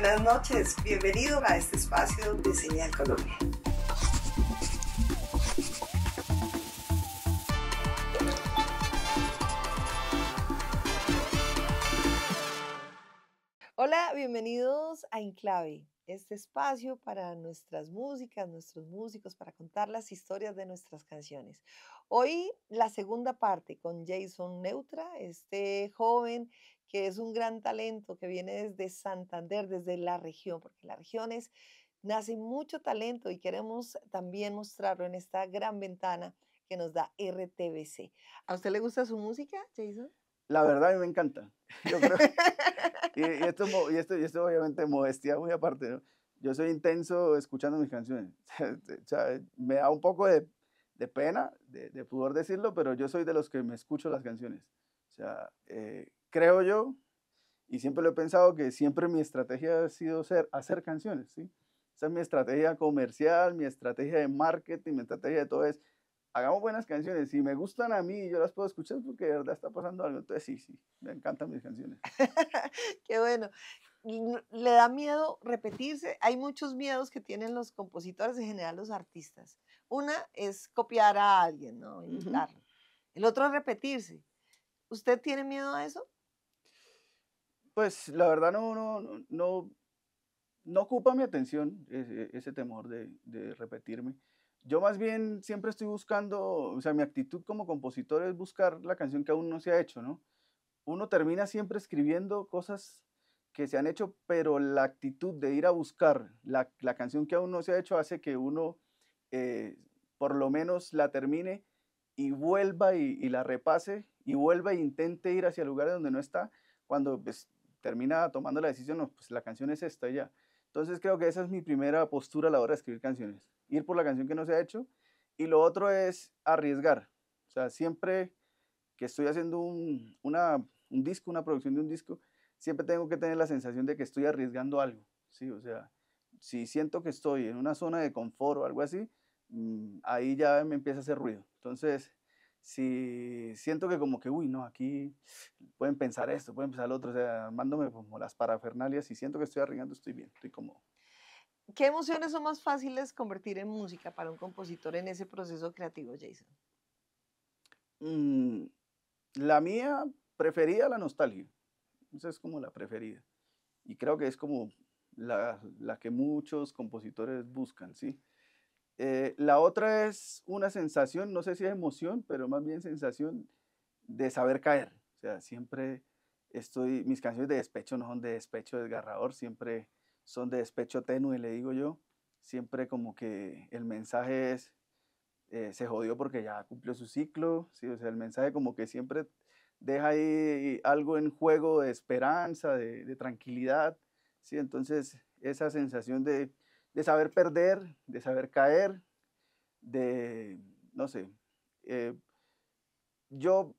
buenas noches. Bienvenido a este espacio de Señal Colombia. Hola, bienvenido a Enclave, este espacio para nuestras músicas, nuestros músicos, para contar las historias de nuestras canciones. Hoy la segunda parte con Jason Neutra, este joven que es un gran talento, que viene desde Santander, desde la región, porque en las regiones nace mucho talento y queremos también mostrarlo en esta gran ventana que nos da RTBC. ¿A usted le gusta su música, Jason? La verdad, a mí me encanta. y, esto, esto, obviamente modestia muy aparte. Yo soy intenso escuchando mis canciones. o sea, me da un poco de, pena, de, pudor decirlo, pero yo soy de los que me escucho las canciones. O sea, eh, creo yo, y siempre lo he pensado, que siempre mi estrategia ha sido hacer canciones. ¿sí? Esa es mi estrategia comercial, mi estrategia de marketing, mi estrategia de todo es hagamos buenas canciones. Si me gustan a mí, yo las puedo escuchar porque de verdad está pasando algo. Entonces, sí, sí, me encantan mis canciones. Qué bueno. ¿Le da miedo repetirse? Hay muchos miedos que tienen los compositores, en general los artistas. Una es copiar a alguien, ¿no? Imitarlo. El otro es repetirse. ¿Usted tiene miedo a eso? Pues la verdad no, no, no, no, ocupa mi atención e, e, ese, temor de repetirme yo más bien siempre estoy buscando, o sea, mi actitud como compositor es buscar la canción que aún no se ha hecho, ¿no? Uno termina siempre escribiendo cosas que se han hecho, pero la actitud de ir a buscar la, canción que aún no se ha hecho hace que uno eh, por lo menos la termine y vuelva y, la repase y vuelva e intente ir hacia lugares donde no está, cuando pues, termina tomando la decisión, no, pues la canción es esta ya. Entonces creo que esa es mi primera postura a la hora de escribir canciones ir por la canción que no se ha hecho. Y lo otro es arriesgar. O sea, siempre que estoy haciendo un, disco, una producción de un disco, siempre tengo que tener la sensación de que estoy arriesgando algo. ¿sí? O sea, si siento que estoy en una zona de confort o algo así, mm, ahí ya me empieza a hacer ruido. Entonces, si siento que como que, uy, no, aquí pueden pensar esto, pueden pensar lo otro, o sea, mándome como las parafernalias, y siento que estoy arriesgando, estoy bien, estoy como ¿Qué emociones son más fáciles convertir en música para un compositor en ese proceso creativo, Jason? Mm, la mía preferida, la nostalgia. Esa es como la preferida. Y creo que es como la, que muchos compositores buscan, ¿sí? Eh, la otra es una sensación, no sé si es emoción, pero más bien sensación de saber caer. O sea, siempre estoy, mis canciones de despecho no son de despecho desgarrador, siempre son de despecho tenue, le digo yo. Siempre como que el mensaje es, eh, se jodió porque ya cumplió su ciclo, ¿sí? o sea, el mensaje como que siempre deja ahí algo en juego de esperanza, de, tranquilidad, ¿sí? Entonces, esa sensación de, saber perder, de saber caer, de, no sé, eh, yo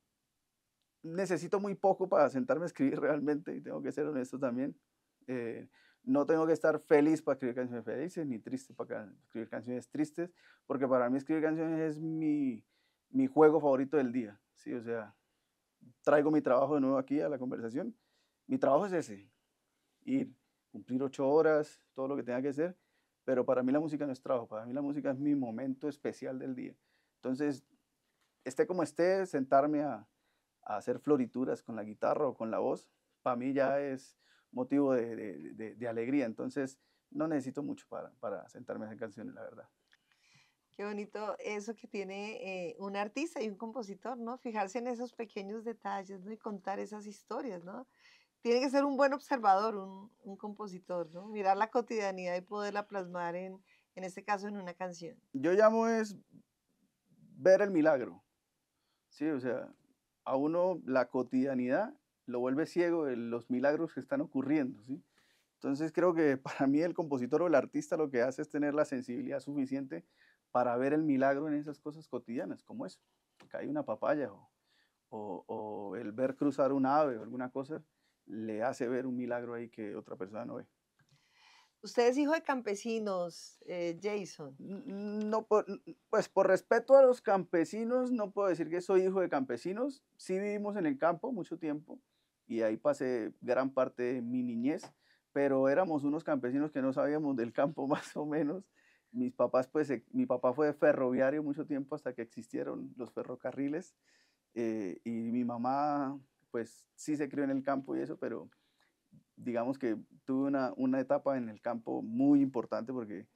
necesito muy poco para sentarme a escribir realmente, y tengo que ser honesto también. Eh, no tengo que estar feliz para escribir canciones felices, ni triste para escribir canciones tristes, porque para mí escribir canciones es mi, juego favorito del día. ¿sí? O sea, traigo mi trabajo de nuevo aquí a la conversación. Mi trabajo es ese, ir, cumplir ocho horas, todo lo que tenga que hacer, pero para mí la música no es trabajo, para mí la música es mi momento especial del día. Entonces, esté como esté, sentarme a, a hacer florituras con la guitarra o con la voz, para mí ya es motivo de, alegría. Entonces, no necesito mucho para, sentarme a hacer canciones, la verdad. Qué bonito eso que tiene eh, un artista y un compositor, ¿no? Fijarse en esos pequeños detalles, Y contar esas historias, ¿no? Tiene que ser un buen observador, un, un compositor, ¿no? Mirar la cotidianidad y poderla plasmar en, en este caso, en una canción. Yo llamo es ver el milagro, ¿sí? O sea, a uno la cotidianidad lo vuelve ciego de los milagros que están ocurriendo, ¿sí? Entonces creo que para mí el compositor o el artista lo que hace es tener la sensibilidad suficiente para ver el milagro en esas cosas cotidianas, como eso, que cae una papaya o, el ver cruzar un ave o alguna cosa, le hace ver un milagro ahí que otra persona no ve. ¿Usted es hijo de campesinos, eh, Jason? No, pues por respeto a los campesinos, no puedo decir que soy hijo de campesinos. Sí vivimos en el campo mucho tiempo, y ahí pasé gran parte de mi niñez, pero éramos unos campesinos que no sabíamos del campo más o menos. Mis papás, pues, mi papá fue ferroviario mucho tiempo hasta que existieron los ferrocarriles eh, y mi mamá, pues, sí se crió en el campo y eso, pero digamos que tuve una, etapa en el campo muy importante porque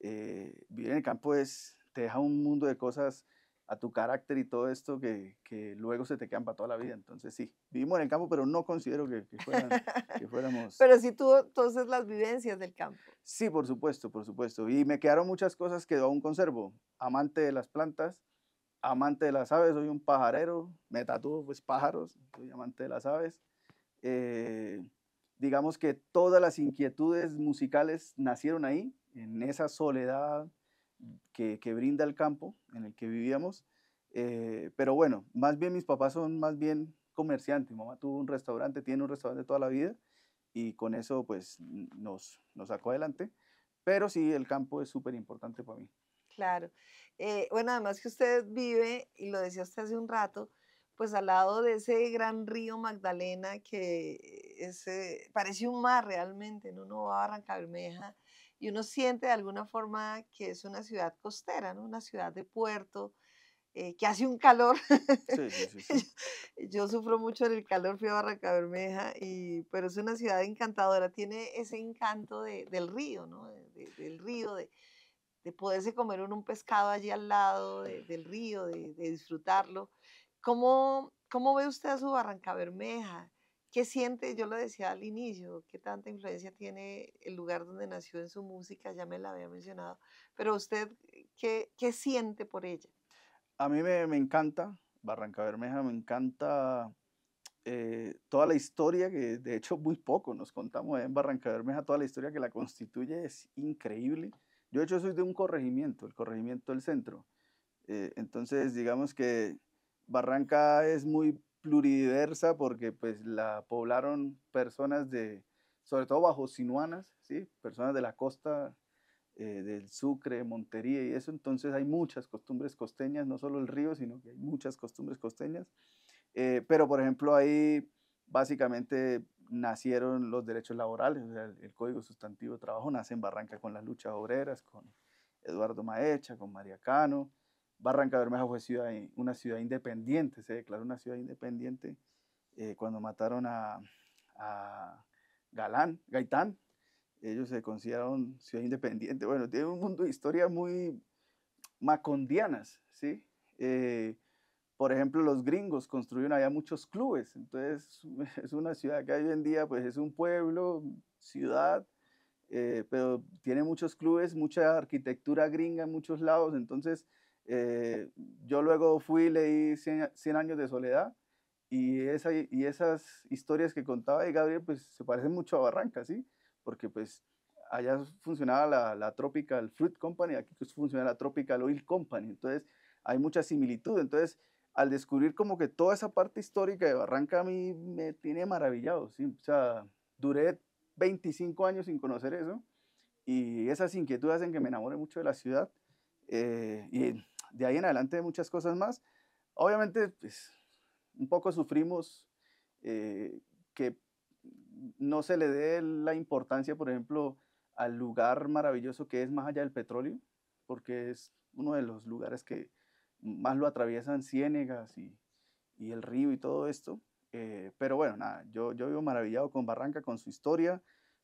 eh, vivir en el campo es, te deja un mundo de cosas a tu carácter y todo esto que, luego se te quedan para toda la vida. Entonces, sí, vivimos en el campo, pero no considero que, fuéramos... Pero sí tuvo todas las vivencias del campo. Sí, por supuesto, por supuesto. Y me quedaron muchas cosas que aún conservo. Amante de las plantas, amante de las aves, soy un pajarero, me tatúo pues pájaros, soy amante de las aves. Eh, digamos que todas las inquietudes musicales nacieron ahí, en esa soledad que, brinda el campo en el que vivíamos. Eh, pero bueno, más bien mis papás son más bien comerciantes. Mi mamá tuvo un restaurante, tiene un restaurante toda la vida y con eso pues nos, sacó adelante. Pero sí, el campo es súper importante para mí. Claro. Eh, bueno, además que usted vive, y lo decía usted hace un rato, pues al lado de ese gran río Magdalena que eh, parece un mar realmente, ¿no? no, va a Barranca Bermeja y uno siente de alguna forma que es una ciudad costera, ¿no? una ciudad de puerto, eh, que hace un calor. Sí, sí, sí, yo, sufro mucho del calor, fui a Barranca Bermeja, y, pero es una ciudad encantadora, tiene ese encanto de, del río, ¿no? De, del río, de, poderse comer un pescado allí al lado del río, de, disfrutarlo. ¿Cómo, ¿Cómo ve usted a su Barranca Bermeja? ¿Qué siente? Yo lo decía al inicio, ¿qué tanta influencia tiene el lugar donde nació en su música? Ya me la había mencionado, pero usted, eh, ¿qué, siente por ella? A mí me, encanta, Barranca Bermeja, me encanta eh, toda la historia, que de hecho muy poco nos contamos en Barranca Bermeja, toda la historia que la constituye es increíble. Yo de hecho soy de un corregimiento, el corregimiento del centro. Eh, entonces, digamos que Barranca es muy pluridiversa porque pues la poblaron personas de, sobre todo bajo sinuanas, ¿sí? personas de la costa eh, del Sucre, Montería y eso, entonces hay muchas costumbres costeñas, no solo el río, sino que hay muchas costumbres costeñas, eh, pero por ejemplo ahí básicamente nacieron los derechos laborales, el, el, Código Sustantivo de Trabajo nace en Barranca con las luchas obreras, con Eduardo Maecha, con María Cano, Barranca Bermeja fue una ciudad independiente, se declaró una ciudad independiente eh, cuando mataron a, Galán, Gaitán. Ellos se consideraron ciudad independiente. Bueno, tiene un mundo de historias muy macondianas, ¿sí? Eh, por ejemplo, los gringos construyeron allá muchos clubes, entonces es una ciudad que hoy en día pues es un pueblo, ciudad, eh, pero tiene muchos clubes, mucha arquitectura gringa en muchos lados, entonces eh, yo luego fui y leí 100, años de soledad y, y esas historias que contaba de Gabriel pues se parecen mucho a Barranca, ¿sí? Porque pues allá funcionaba la, la Tropical Fruit Company, aquí pues, funciona la Tropical Oil Company, entonces hay mucha similitud, entonces al descubrir como que toda esa parte histórica de Barranca a mí me tiene maravillado, O sea, duré 25 años sin conocer eso y esas inquietudes hacen que me enamore mucho de la ciudad eh, y de ahí en adelante muchas cosas más. Obviamente, pues, un poco sufrimos eh, que no se le dé la importancia, por ejemplo, al lugar maravilloso que es más allá del petróleo, porque es uno de los lugares que más lo atraviesan Ciénegas y, el río y todo esto. Eh, pero bueno, nada, yo, yo vivo maravillado con Barranca, con su historia,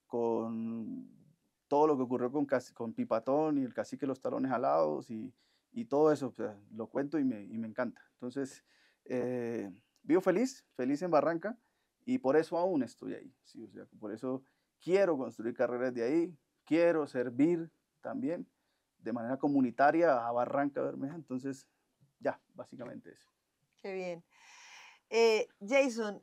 con todo lo que ocurrió con, con Pipatón y el cacique los talones alados y, y todo eso, lo cuento y me, encanta. Entonces, eh, vivo feliz, feliz en Barranca y por eso aún estoy ahí, por eso quiero construir carreras de ahí, quiero servir también de manera comunitaria a Barranca Bermeja, entonces ya, básicamente eso. Qué bien. Eh, Jason,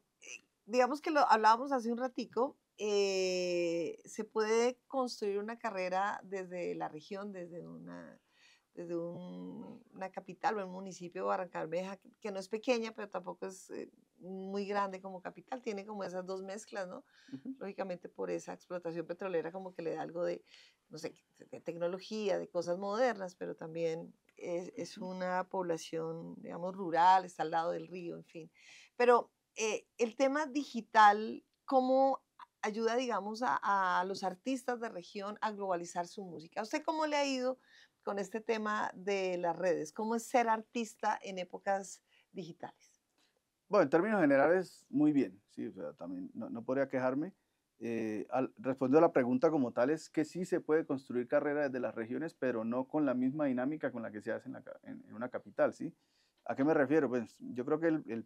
digamos que lo hablábamos hace un ratico, eh, se puede construir una carrera desde la región, desde una desde una capital o el municipio, Barrancabermeja, que no es pequeña, pero tampoco es eh, muy grande como capital, tiene como esas dos mezclas, ¿no? Lógicamente por esa explotación petrolera como que le da algo de, no sé, de tecnología, de cosas modernas, pero también es, una población, digamos, rural, está al lado del río, en fin. Pero eh, el tema digital, ¿cómo ayuda, digamos, a, a, los artistas de región a globalizar su música? usted cómo le ha ido con este tema de las redes. ¿Cómo es ser artista en épocas digitales? Bueno, en términos generales, muy bien. Sí, o sea, también no, podría quejarme. Eh, al, a la pregunta como tal, es que sí se puede construir carreras desde las regiones, pero no con la misma dinámica con la que se hace en, una capital, ¿sí? ¿A qué me refiero? Pues yo creo que el,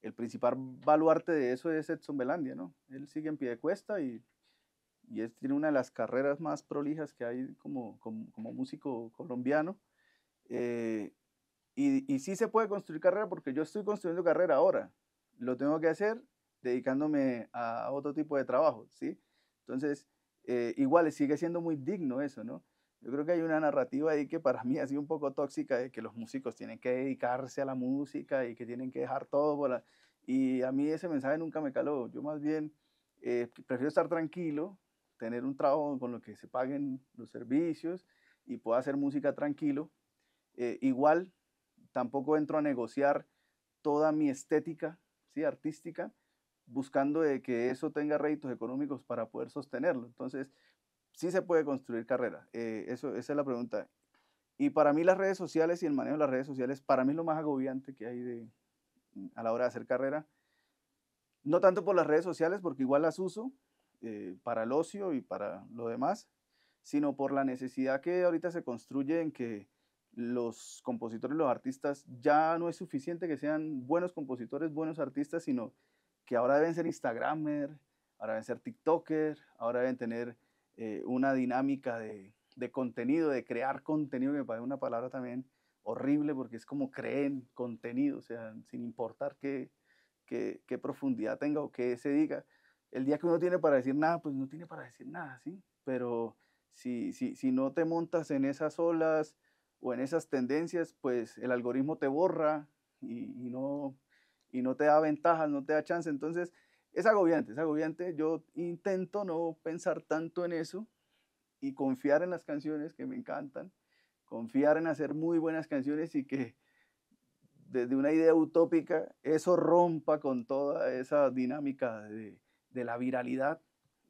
el principal baluarte de eso es Edson Belandia, ¿no? Él sigue en pie de cuesta y y tiene una de las carreras más prolijas que hay como, como, músico colombiano. Eh, y, sí se puede construir carrera porque yo estoy construyendo carrera ahora. Lo tengo que hacer dedicándome a otro tipo de trabajo, ¿sí? Entonces, eh, igual sigue siendo muy digno eso, ¿no? Yo creo que hay una narrativa ahí que para mí ha sido un poco tóxica, de que los músicos tienen que dedicarse a la música y que tienen que dejar todo por Y a mí ese mensaje nunca me caló. Yo más bien eh, prefiero estar tranquilo, tener un trabajo con lo que se paguen los servicios y pueda hacer música tranquilo. Eh, igual, tampoco entro a negociar toda mi estética ¿sí? artística buscando de que eso tenga réditos económicos para poder sostenerlo. Entonces, sí se puede construir carrera. Eh, eso, esa es la pregunta. Y para mí las redes sociales y el manejo de las redes sociales, para mí es lo más agobiante que hay de, a la hora de hacer carrera. No tanto por las redes sociales, porque igual las uso, eh, para el ocio y para lo demás, sino por la necesidad que ahorita se construye en que los compositores, los artistas, ya no es suficiente que sean buenos compositores, buenos artistas, sino que ahora deben ser Instagrammer, ahora deben ser TikToker, ahora deben tener eh, una dinámica de, contenido, de crear contenido, que me parece una palabra también horrible porque es como creen contenido, o sea, sin importar qué, qué profundidad tenga o qué se diga, el día que uno tiene para decir nada, pues no tiene para decir nada, ¿sí? Pero si, si, si no te montas en esas olas o en esas tendencias, pues el algoritmo te borra y, no, y no te da ventajas, no te da chance. Entonces, es agobiante, es agobiante. Yo intento no pensar tanto en eso y confiar en las canciones que me encantan, confiar en hacer muy buenas canciones y que desde una idea utópica eso rompa con toda esa dinámica de de la viralidad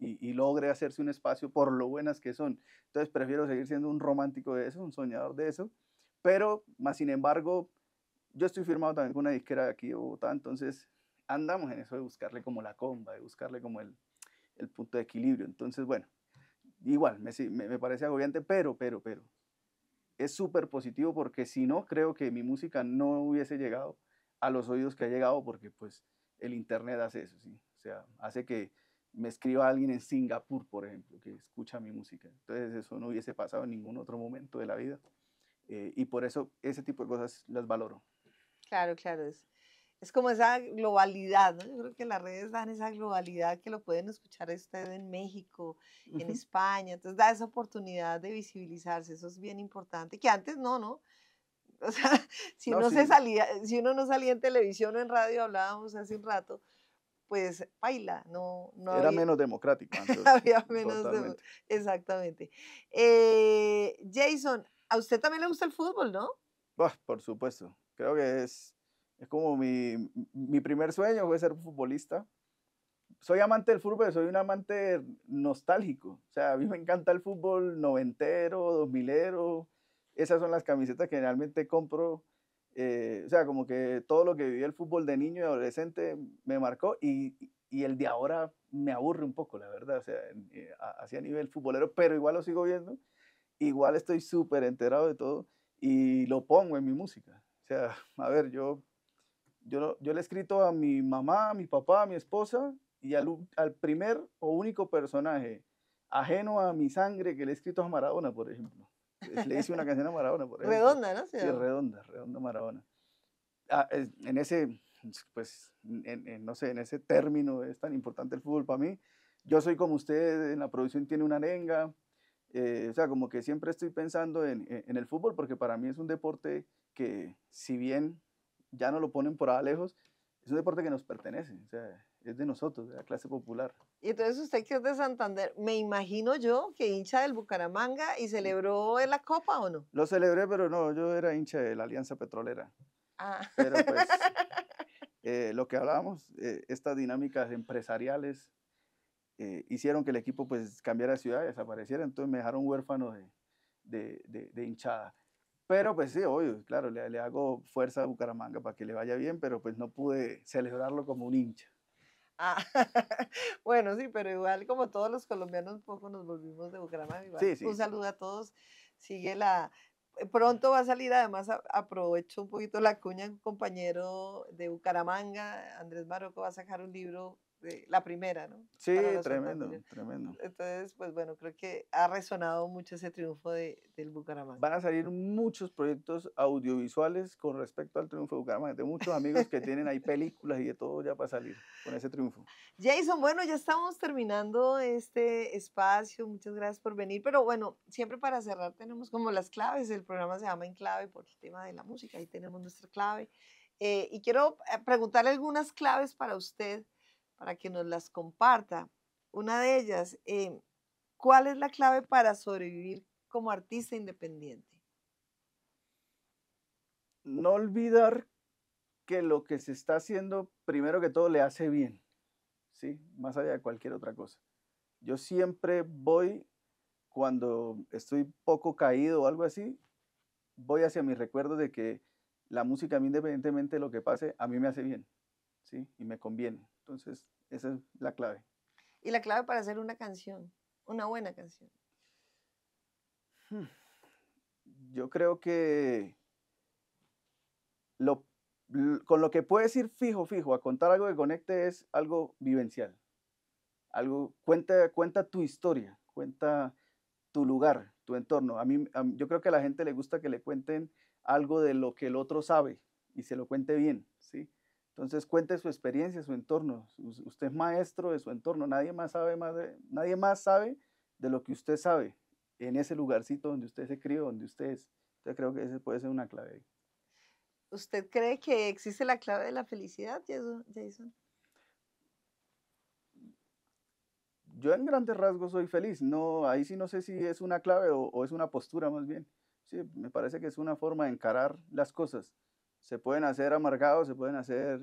y, logre hacerse un espacio por lo buenas que son. Entonces prefiero seguir siendo un romántico de eso, un soñador de eso, pero más sin embargo, yo estoy firmado también con una disquera de aquí de Bogotá, entonces andamos en eso de buscarle como la comba, de buscarle como el, el punto de equilibrio. Entonces, bueno, igual, me, me, me parece agobiante, pero, pero, pero, es súper positivo porque si no, creo que mi música no hubiese llegado a los oídos que ha llegado porque pues el Internet hace eso, ¿sí? O sea, hace que me escriba alguien en Singapur, por ejemplo, que escucha mi música. Entonces eso no hubiese pasado en ningún otro momento de la vida. Eh, y por eso ese tipo de cosas las valoro. Claro, claro. Es, es como esa globalidad, ¿no? Yo creo que las redes dan esa globalidad que lo pueden escuchar ustedes en México, en España. Entonces da esa oportunidad de visibilizarse. Eso es bien importante, que antes no, ¿no? O sea, si, no, uno se salía, si uno no salía en televisión o en radio, hablábamos hace un rato, pues baila, no, no Era menos democrático había menos exactamente. Eh, Jason, a usted también le gusta el fútbol, ¿no? por supuesto, creo que es, es como mi, primer sueño fue ser futbolista. Soy amante del fútbol, soy un amante nostálgico. O sea, a mí me encanta el fútbol noventero, dos milero. Esas son las camisetas que generalmente compro eh, o sea, como que todo lo que viví el fútbol de niño y adolescente me marcó y, el de ahora me aburre un poco, la verdad, o sea, eh, así a nivel futbolero, pero igual lo sigo viendo, igual estoy súper enterado de todo y lo pongo en mi música. O sea, a ver, yo, yo, yo le he escrito a mi mamá, a mi papá, a mi esposa y al, al primer o único personaje ajeno a mi sangre que le he escrito a Maradona, por ejemplo le hice una canción a Maradona, por ejemplo. Redonda, ¿no? Sí, redonda, redonda Maradona. Ah, en ese, pues, no sé, en ese término es tan importante el fútbol para mí. Yo soy como usted, en la producción tiene una arenga, eh, o sea, como que siempre estoy pensando en, el fútbol porque para mí es un deporte que, si bien ya no lo ponen por ahí lejos, es un deporte que nos pertenece. O es de nosotros, de la clase popular. Y entonces usted que es de Santander, me imagino yo que hincha del Bucaramanga y celebró en la Copa o no? Lo celebré, pero no, yo era hincha de la Alianza Petrolera. Ah. Pero pues, eh, lo que hablábamos, eh, estas dinámicas empresariales eh, hicieron que el equipo pues cambiara de ciudad, desapareciera, entonces me dejaron huérfano de, de, de, hinchada. Pero pues sí, obvio, claro, le hago fuerza a Bucaramanga para que le vaya bien, pero pues no pude celebrarlo como un hincha. Ah, bueno, sí, pero igual como todos los colombianos, Un poco nos volvimos de Bucaramanga. un saludo a todos. Sigue la... Eh, pronto va a salir, además aprovecho un poquito la cuña, un compañero de Bucaramanga, Andrés Maroco va a sacar un libro la primera, ¿no? Sí, tremendo, tremendo. Entonces, pues bueno, creo que ha resonado mucho ese triunfo de, del Bucaramanga. Van a salir muchos proyectos audiovisuales con respecto al triunfo de Bucaramanga. Tengo muchos amigos que tienen ahí películas y de todo ya para salir con ese triunfo. Jason, bueno, ya estamos terminando este espacio. Muchas gracias por venir. Pero bueno, siempre para cerrar tenemos como las claves. El programa se llama En Clave por el tema de la música. Ahí tenemos nuestra clave. Eh, y quiero eh, preguntarle algunas claves para usted para que nos las comparta. Una de ellas, eh, ¿cuál es la clave para sobrevivir como artista independiente? No olvidar que lo que se está haciendo, primero que todo, le hace bien, ¿sí? Más allá de cualquier otra cosa. Yo siempre voy, cuando estoy poco caído o algo así, voy hacia mis recuerdos de que la música, a mí, independientemente de lo que pase, a mí me hace bien. Y me conviene. Entonces, esa es la clave. ¿Y la clave para hacer una canción? Una buena canción. Hmm. Yo creo que con lo que puedes ir fijo, fijo, a contar algo que conecte es algo vivencial. Algo, cuenta, cuenta tu historia, cuenta tu lugar, tu entorno. A mí, yo creo que a la gente le gusta que le cuenten algo de lo que el otro sabe y se lo cuente bien, ¿sí? Entonces cuente su experiencia, su entorno. Usted es maestro de su entorno. Nadie más sabe más de, nadie más sabe de lo que usted sabe en ese lugarcito donde usted se crió, donde usted es. Yo creo que esa puede ser una clave. ¿Usted cree que existe la clave de la felicidad, Jason? Yo en grandes rasgos soy feliz. No, ahí sí no sé si es una clave o, o es una postura más bien. Sí, me parece que es una forma de encarar las cosas se pueden hacer amargados, se pueden hacer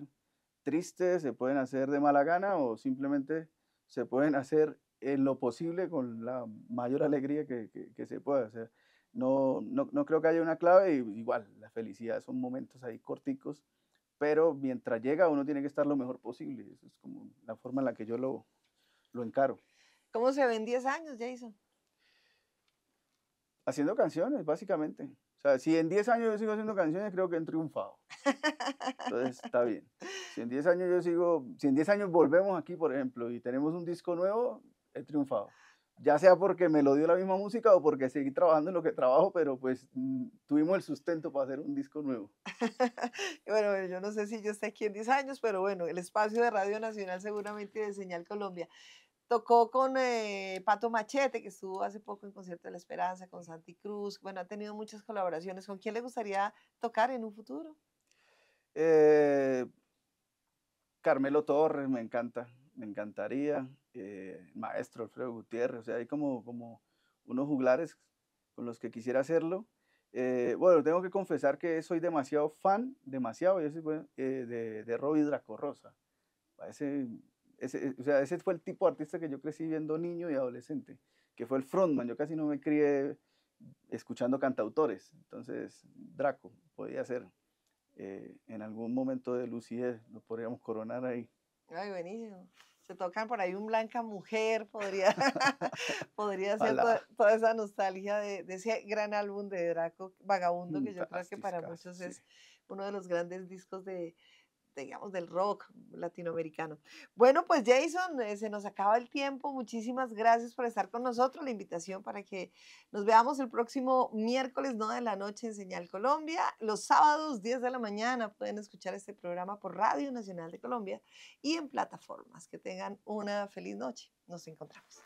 tristes, se pueden hacer de mala gana o simplemente se pueden hacer en lo posible con la mayor alegría que, se pueda. hacer. No, no, creo que haya una clave, igual, la felicidad son momentos ahí corticos, pero mientras llega uno tiene que estar lo mejor posible. Esa es como la forma en la que yo lo, lo encaro. ¿Cómo se ven 10 años, Jason? Haciendo canciones, básicamente. O sea, si en 10 años yo sigo haciendo canciones, creo que he triunfado. Entonces, está bien. Si en 10 años yo sigo, si en 10 años volvemos aquí, por ejemplo, y tenemos un disco nuevo, he triunfado. Ya sea porque me lo dio la misma música o porque seguí trabajando en lo que trabajo, pero pues mm, tuvimos el sustento para hacer un disco nuevo. bueno, yo no sé si yo esté aquí en 10 años, pero bueno, el espacio de Radio Nacional seguramente y de Señal Colombia tocó con eh, Pato Machete, que estuvo hace poco en Concierto de la Esperanza, con Santi Cruz. Bueno, ha tenido muchas colaboraciones. ¿Con quién le gustaría tocar en un futuro? Eh, Carmelo Torres, me encanta, me encantaría. Eh, maestro Alfredo Gutiérrez, o sea, hay como, como unos juglares con los que quisiera hacerlo. bueno, tengo que confesar que soy demasiado fan, demasiado, de, de Robbie Parece ese, o sea, ese fue el tipo de artista que yo crecí viendo niño y adolescente, que fue el frontman. Yo casi no me crié escuchando cantautores. Entonces, Draco podía ser. Eh, en algún momento de lucidez lo podríamos coronar ahí. Ay, buenísimo. Se tocan por ahí un blanca mujer, podría, podría ser toda, esa nostalgia de, ese gran álbum de Draco Vagabundo, que yo creo que para muchos es uno de los grandes discos de, este, digamos, del rock latinoamericano. Bueno, pues Jason, eh, se nos acaba el tiempo. Muchísimas gracias por estar con nosotros. La invitación para que nos veamos el próximo miércoles 9 de la noche en Señal Colombia. Los sábados 10 de la mañana pueden escuchar este programa por Radio Nacional de Colombia y en plataformas. Que tengan una feliz noche. Nos encontramos.